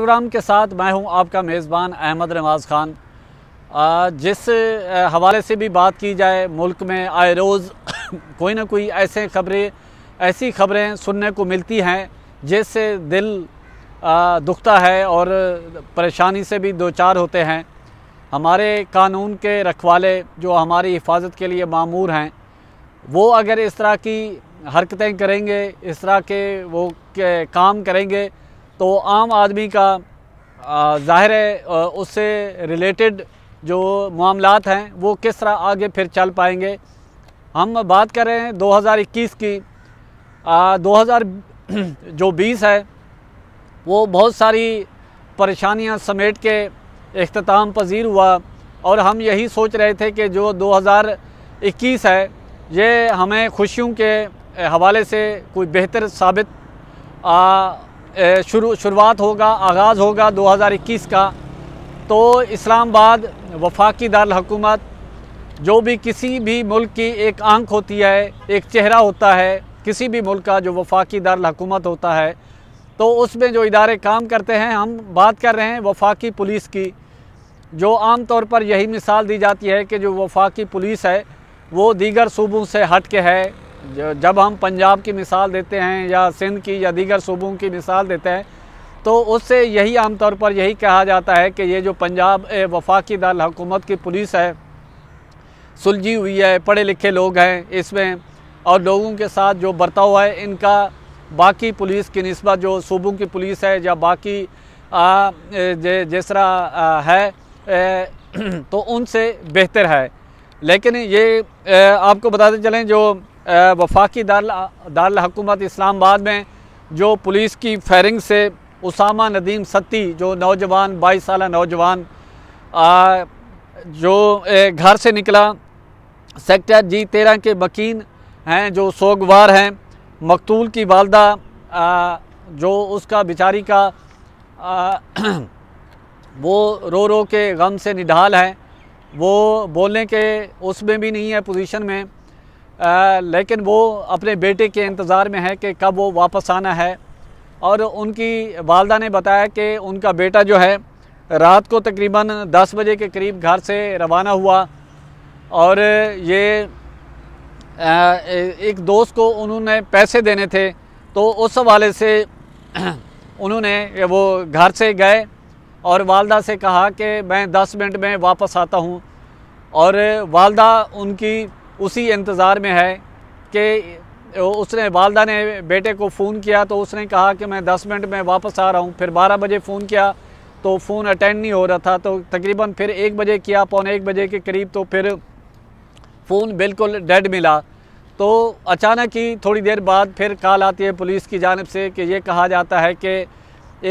programme के साथ मैं हूं आपका मेज़बान अहमद नवाज़ ख़ान जिस हवाले से भी बात की जाए मुल्क में आए रोज़ कोई ना कोई ऐसे खबरें ऐसी खबरें सुनने को मिलती हैं जिससे दिल दुखता है और परेशानी से भी दो चार होते हैं हमारे कानून के रखवाले जो हमारी हिफाजत के लिए मामूर हैं वो अगर इस तरह की हरकतें करेंगे इस तरह के वो के काम करेंगे तो आम आदमी का ज़ाहिर है उससे रिलेटेड जो मामलात हैं वो किस तरह आगे फिर चल पाएंगे हम बात कर रहे हैं 2021 की आ, 2000 जो 20 है वो बहुत सारी परेशानियां समेट के अख्ताम पजीर हुआ और हम यही सोच रहे थे कि जो 2021 है ये हमें खुशियों के हवाले से कोई बेहतर साबित आ, शुरू शुरुआत होगा आगाज़ होगा 2021 का तो इस्लामाबाद वफाकी दारकूमत जो भी किसी भी मुल्क की एक आंख होती है एक चेहरा होता है किसी भी मुल्क का जो वफाकी दारकूमत होता है तो उसमें जो इदारे काम करते हैं हम बात कर रहे हैं वफाकी पुलिस की जो आम तौर पर यही मिसाल दी जाती है कि जो वफाकी पुलिस है वो दीगर सूबों से हट के है जब हम पंजाब की मिसाल देते हैं या सिंध की या दीगर सूबों की मिसाल देते हैं तो उससे यही आमतौर पर यही कहा जाता है कि ये जो पंजाब वफाकी दल हुकूमत की पुलिस है सुलझी हुई है पढ़े लिखे लोग हैं इसमें और लोगों के साथ जो बर्ताव है इनका बाकी पुलिस की नस्बत जो सूबों की पुलिस है या बाकी जिस तरह है तो उनसे बेहतर है लेकिन ये आपको बताते चलें जो वफाकी दारकूमत इस्लामाबाद में जो पुलिस की फायरिंग से उसामा नदीम सत्ती जो नौजवान बाईस साल नौजवान जो घर से निकला सेक्टर जी तेरह के बकीन हैं जो सोगवार हैं मकतूल की वालदा जो उसका बेचारी का आ, वो रो रो के गम से निढाल हैं वो बोलने के उसमें भी नहीं है पोजीशन में आ, लेकिन वो अपने बेटे के इंतज़ार में है कि कब वो वापस आना है और उनकी वालदा ने बताया कि उनका बेटा जो है रात को तकरीबन 10 बजे के करीब घर से रवाना हुआ और ये आ, एक दोस्त को उन्होंने पैसे देने थे तो उस हवाले से उन्होंने वो घर से गए और वालदा से कहा कि मैं 10 मिनट में वापस आता हूँ और वालदा उनकी उसी इंतज़ार में है कि उसने वालदा ने बेटे को फ़ोन किया तो उसने कहा कि मैं दस मिनट में वापस आ रहा हूँ फिर बारह बजे फ़ोन किया तो फ़ोन अटेंड नहीं हो रहा था तो तकरीबन फिर एक बजे किया पौने एक बजे के करीब तो फिर फ़ोन बिल्कुल डेड मिला तो अचानक ही थोड़ी देर बाद फिर कॉल आती है पुलिस की जानब से कि ये कहा जाता है कि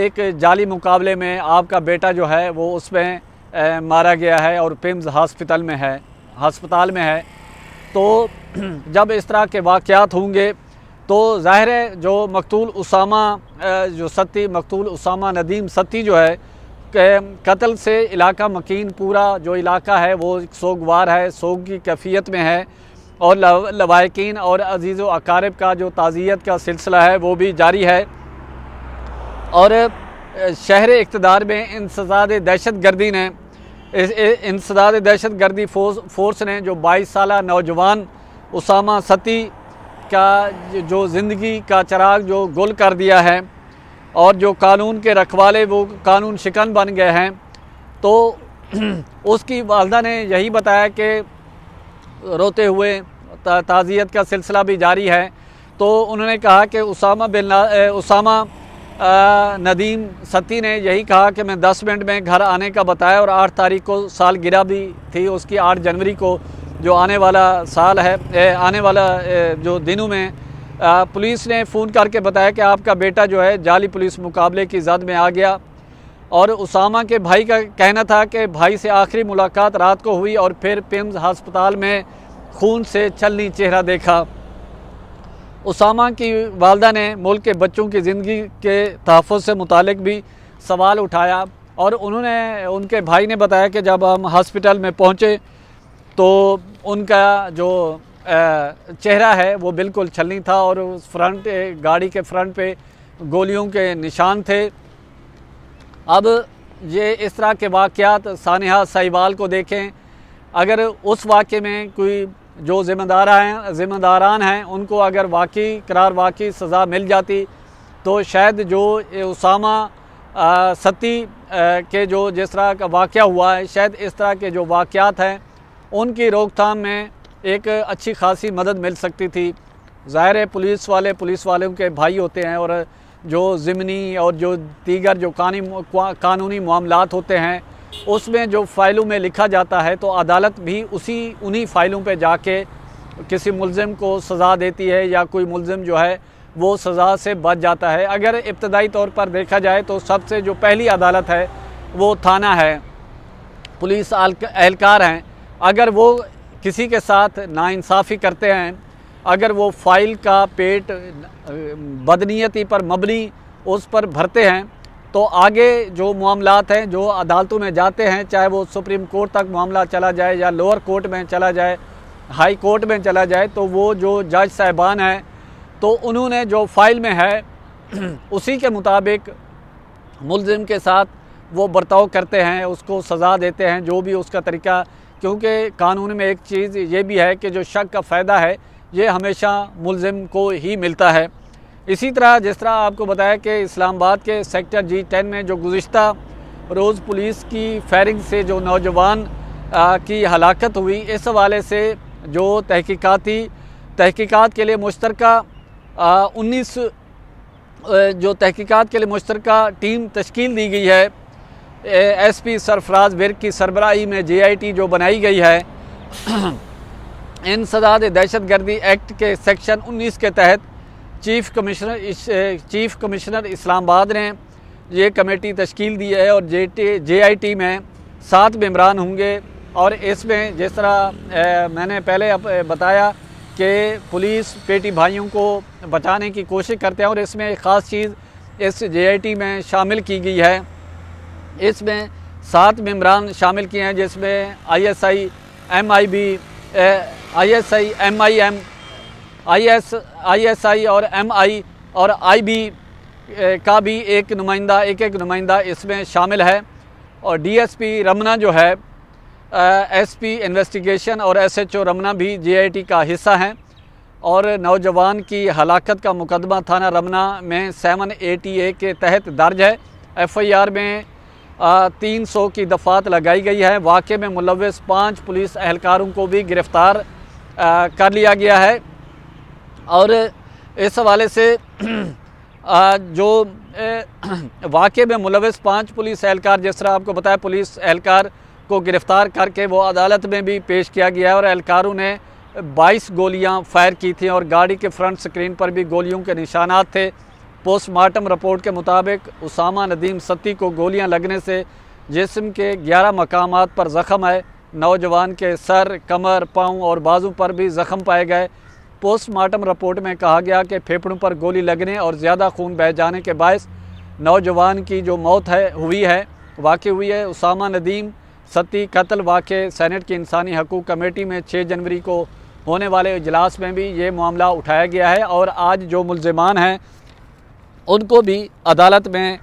एक जाली मुकाबले में आपका बेटा जो है वो उसमें मारा गया है और पिम्स हॉस्पिटल में है हस्पताल में है तो जब इस तरह के वाक़ात होंगे तो ज़ाहिर है जो मकतूल उसामा जो सती मकतूल उसामा नदीम सती जो है कत्ल से इलाका मकीन पूरा जो इलाका है वो सोगवार है सोग की कैफियत में है और लवाकिन और अजीज़ अकारब का जो ताज़ियत का सिलसिला है वो भी जारी है और शहर इकतदार में इंसदाद दहशत गर्दी ने इंसदाद दहशत गर्दी फोर्स फोर्स ने जो 22 साल नौजवान उसामा सती का जो ज़िंदगी का चराग जो गुल कर दिया है और जो कानून के रखवाले वो कानून शिकन बन गए हैं तो उसकी वालदा ने यही बताया कि रोते हुए ताज़ियत का सिलसिला भी जारी है तो उन्होंने कहा कि उसामा बिन उसामा नदीम सती ने यही कहा कि मैं 10 मिनट में घर आने का बताया और 8 तारीख को साल गिरा भी थी उसकी 8 जनवरी को जो आने वाला साल है ए, आने वाला ए, जो दिनों में आ, पुलिस ने फ़ोन करके बताया कि आपका बेटा जो है जाली पुलिस मुकाबले की जद में आ गया और उसामा के भाई का कहना था कि भाई से आखिरी मुलाकात रात को हुई और फिर पिम्स हस्पताल में खून से चलनी चेहरा देखा उसामा की वालदा ने मुल्क के बच्चों की ज़िंदगी के तहफ़ से मुतक भी सवाल उठाया और उन्होंने उनके भाई ने बताया कि जब हम हॉस्पिटल में पहुँचे तो उनका जो चेहरा है वो बिल्कुल छलनी था और उस फ्रंट गाड़ी के फ्रंट पे गोलियों के निशान थे अब ये इस तरह के वाक़ सानहा सहीवाल को देखें अगर उस वाक़े में कोई जो ज़िम्मेदार हैं ज़िम्मेदारान हैं उनको अगर वाकई करार वाकई सज़ा मिल जाती तो शायद जो उसामा सती के जो जिस तरह का वाक़ हुआ है शायद इस तरह के जो वाक़ात हैं उनकी रोकथाम में एक अच्छी खासी मदद मिल सकती थी ज़ाहिर है पुलिस वाले पुलिस वालों के भाई होते हैं और जो ज़मनी और जो दीगर जो कानी कानूनी मामला होते हैं उसमें जो फ़ाइलों में लिखा जाता है तो अदालत भी उसी उन्हीं फ़ाइलों पे जाके किसी मुलम को सज़ा देती है या कोई मुलम जो है वो सज़ा से बच जाता है अगर इब्तदाई तौर पर देखा जाए तो सबसे जो पहली अदालत है वो थाना है पुलिस एहलकार हैं अगर वो किसी के साथ नाानसाफ़ी करते हैं अगर वो फ़ाइल का पेट बदनीयती पर मबनी उस पर भरते हैं तो आगे जो मामला हैं जो अदालतों में जाते हैं चाहे वो सुप्रीम कोर्ट तक मामला चला जाए या लोअर कोर्ट में चला जाए हाई कोर्ट में चला जाए तो वो जो जज साहबान हैं तो उन्होंने जो फाइल में है उसी के मुताबिक मुलजिम के साथ वो बर्ताव करते हैं उसको सज़ा देते हैं जो भी उसका तरीका क्योंकि कानून में एक चीज़ ये भी है कि जो शक का फ़ायदा है ये हमेशा मुलजिम को ही मिलता है इसी तरह जिस तरह आपको बताया कि इस्लामाबाद के सेक्टर जी टेन में जो गुज्त रोज़ पुलिस की फायरिंग से जो नौजवान की हलाकत हुई इस हवाले से जो तहकीकती तहकीकात के लिए मुश्तरक उन्नीस जो तहकीकात के लिए मुश्तर टीम तश्कील दी गई है एस पी सरफराज बिर की सरबराही में जे आई टी जो बनाई गई है इंसदाद दहशत गर्दी एक्ट के सेक्शन उन्नीस के तहत चीफ कमिश्नर इस चीफ कमिश्नर इस्लामाबाद ने ये कमेटी तश्कील दी है और जे टी जे आई टी में सात मम्बरान होंगे और इसमें जिस तरह मैंने पहले बताया कि पुलिस पेटी भाइयों को बचाने की कोशिश करते हैं और इसमें एक ख़ास चीज़ इस जे आई टी में शामिल की गई है इसमें सात मम्बरान शामिल किए हैं जिसमें I S I M I B I S I M I M I S I और एम आई और आई बी का भी एक नुमाइंदा एक एक नुमाइंदा इसमें शामिल है और डीएसपी रमना जो है एसपी इन्वेस्टिगेशन और एसएचओ रमना भी जीआईटी का हिस्सा हैं और नौजवान की हलाकत का मुकदमा थाना रमना में सेवन ए के तहत दर्ज है एफआईआर में तीन सौ की दफात लगाई गई है वाक़े में मुलविस पाँच पुलिस अहलकारों को भी गिरफ़्तार कर लिया गया है और इस हवाले से जो वाक़े में मुलविस पाँच पुलिस एहलकार जिस तरह आपको बताया पुलिस एहलकार को गिरफ़्तार करके वो अदालत में भी पेश किया गया और एहलकारों ने 22 गोलियां फायर की थी और गाड़ी के फ्रंट स्क्रीन पर भी गोलियों के निशानात थे पोस्टमार्टम रिपोर्ट के मुताबिक उसामा नदीम सती को गोलियां लगने से जिसम के ग्यारह मकाम पर ज़ख़म है नौजवान के सर कमर पाँव और बाजू पर भी ज़ख़म पाए गए पोस्टमार्टम रिपोर्ट में कहा गया कि फेफड़ों पर गोली लगने और ज़्यादा खून बह जाने के बायस नौजवान की जो मौत है हुई है वाकई हुई है उसामा नदीम सती कत्ल वाक़ सैनट की इंसानी हकूक़ कमेटी में छः जनवरी को होने वाले इजलास में भी ये मामला उठाया गया है और आज जो मुलजमान हैं उनको भी अदालत में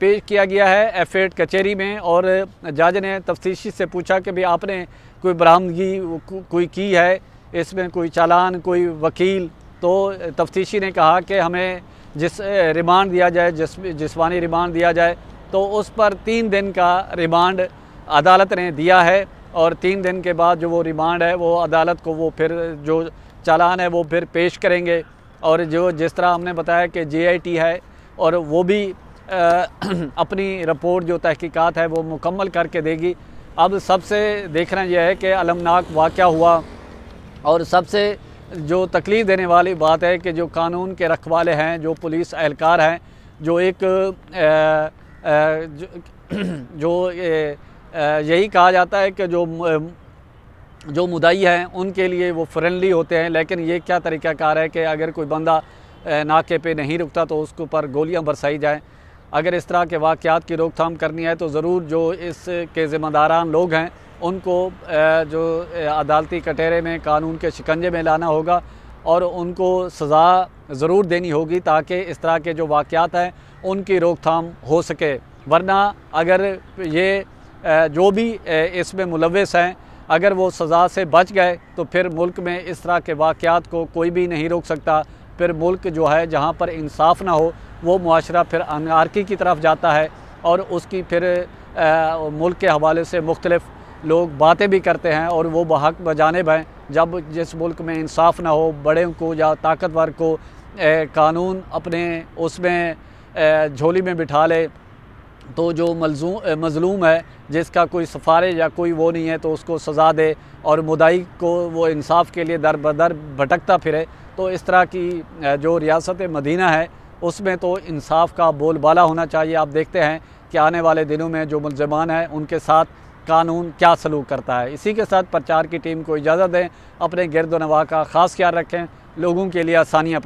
पेश किया गया है एफ एड कचहरी में और जज ने तफ्तीशी से पूछा कि भाई आपने कोई बरामदगी कोई की है इसमें कोई चालान कोई वकील तो तफ्तीशी ने कहा कि हमें जिस रिमांड दिया जाए जिस जिसमानी रिमांड दिया जाए तो उस पर तीन दिन का रिमांड अदालत ने दिया है और तीन दिन के बाद जो वो रिमांड है वो अदालत को वो फिर जो चालान है वो फिर पेश करेंगे और जो जिस तरह हमने बताया कि जेआईटी है और वो भी आ, अपनी रिपोर्ट जो तहकीकात है वो मुकम्मल करके देगी अब सबसे देखना यह है कि अलमनाक वाक़ हुआ और सबसे जो तकलीफ़ देने वाली बात है कि जो कानून के रखवाले हैं जो पुलिस एहलकार हैं जो एक आ, आ, जो, जो ए, यही कहा जाता है कि जो जो मुदई हैं उनके लिए वो फ्रेंडली होते हैं लेकिन ये क्या तरीक़ाकार है कि अगर कोई बंदा नाके पे नहीं रुकता तो उसके ऊपर गोलियां बरसाई जाएँ अगर इस तरह के वाक़ात की रोकथाम करनी है तो ज़रूर जो के ज़िम्मेदारान लोग हैं उनको जो अदालती कटहरे में कानून के शिकंजे में लाना होगा और उनको सज़ा ज़रूर देनी होगी ताकि इस तरह के जो वाक़ात हैं उनकी रोकथाम हो सके वरना अगर ये जो भी इसमें मुलविस हैं अगर वो सज़ा से बच गए तो फिर मुल्क में इस तरह के वाक़ात को कोई भी नहीं रोक सकता फिर मुल्क जो है जहाँ पर इंसाफ ना हो वो मुआरा फिर अनारकी की तरफ जाता है और उसकी फिर मुल्क के हवाले से मुख्तलफ़ लोग बातें भी करते हैं और वो बहक बजानब हैं जब जिस मुल्क में इंसाफ ना हो बड़े को या ताकतवर को ए, कानून अपने उसमें झोली में बिठा ले तो जो मलजू मज़लूम है जिसका कोई सफ़ारे या कोई वो नहीं है तो उसको सज़ा दे और मुदाई को वो इंसाफ के लिए दर बदर भटकता फिरे तो इस तरह की जो रियासत मदीना है उसमें तो इंसाफ का बोलबाला होना चाहिए आप देखते हैं कि आने वाले दिनों में जो मुलजमान हैं उनके साथ कानून क्या सलूक करता है इसी के साथ प्रचार की टीम को इजाज़त दें अपने गिरदोनवा नवा का ख़ास ख्याल रखें लोगों के लिए आसानियाँ